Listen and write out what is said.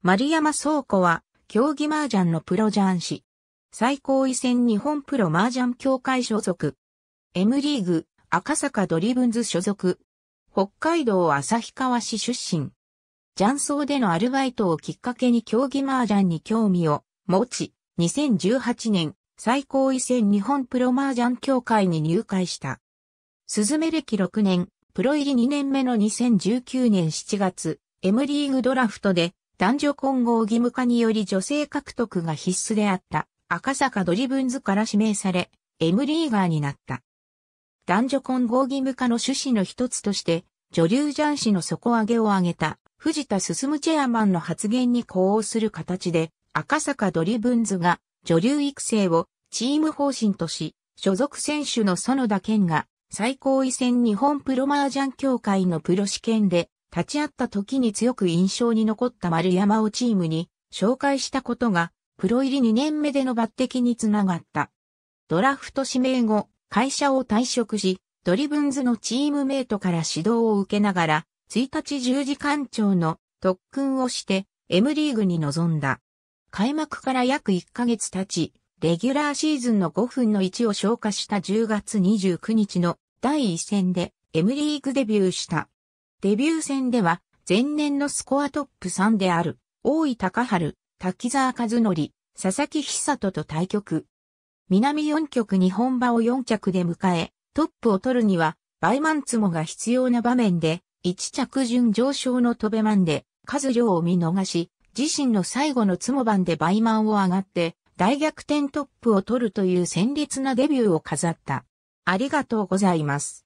丸山倉庫は、競技麻雀のプロ雀士。最高位戦日本プロ麻雀協会所属。M リーグ、赤坂ドリブンズ所属。北海道旭川市出身。雀荘でのアルバイトをきっかけに競技麻雀に興味を持ち、2018年、最高位戦日本プロ麻雀協会に入会した。鈴目歴6年、プロ入り2年目の2019年7月、M リーグドラフトで男女混合義務化により女性獲得が必須であった赤坂ドリブンズから指名され、M リーガーになった。男女混合義務化の趣旨の一つとして、女流雀士の底上げを挙げた藤田進チェアマンの発言に呼応する形で、赤坂ドリブンズが女流育成をチーム方針とし、所属選手の園田健が最高位戦日本プロマージャン協会のプロ試験で立ち会った時に強く印象に残った丸山をチームに紹介したことが、プロ入り2年目での抜擢につながった。ドラフト指名後、会社を退職し、ドリブンズのチームメイトから指導を受けながら、1日十字艦長の特訓をして、M リーグに臨んだ。開幕から約1ヶ月経ち、レギュラーシーズンの5分の1を消化した10月29日の第1戦で M リーグデビューした。デビュー戦では、前年のスコアトップ3である、大井高春、滝沢和則、佐々木久人と対局。南4局日本馬を4着で迎え、トップを取るには、バイマンツモが必要な場面で、1着順上昇の飛べマンで、数量を見逃し、自身の最後のツモ番でバイマンを上がって、大逆転トップを取るという戦慄なデビューを飾った。ありがとうございます。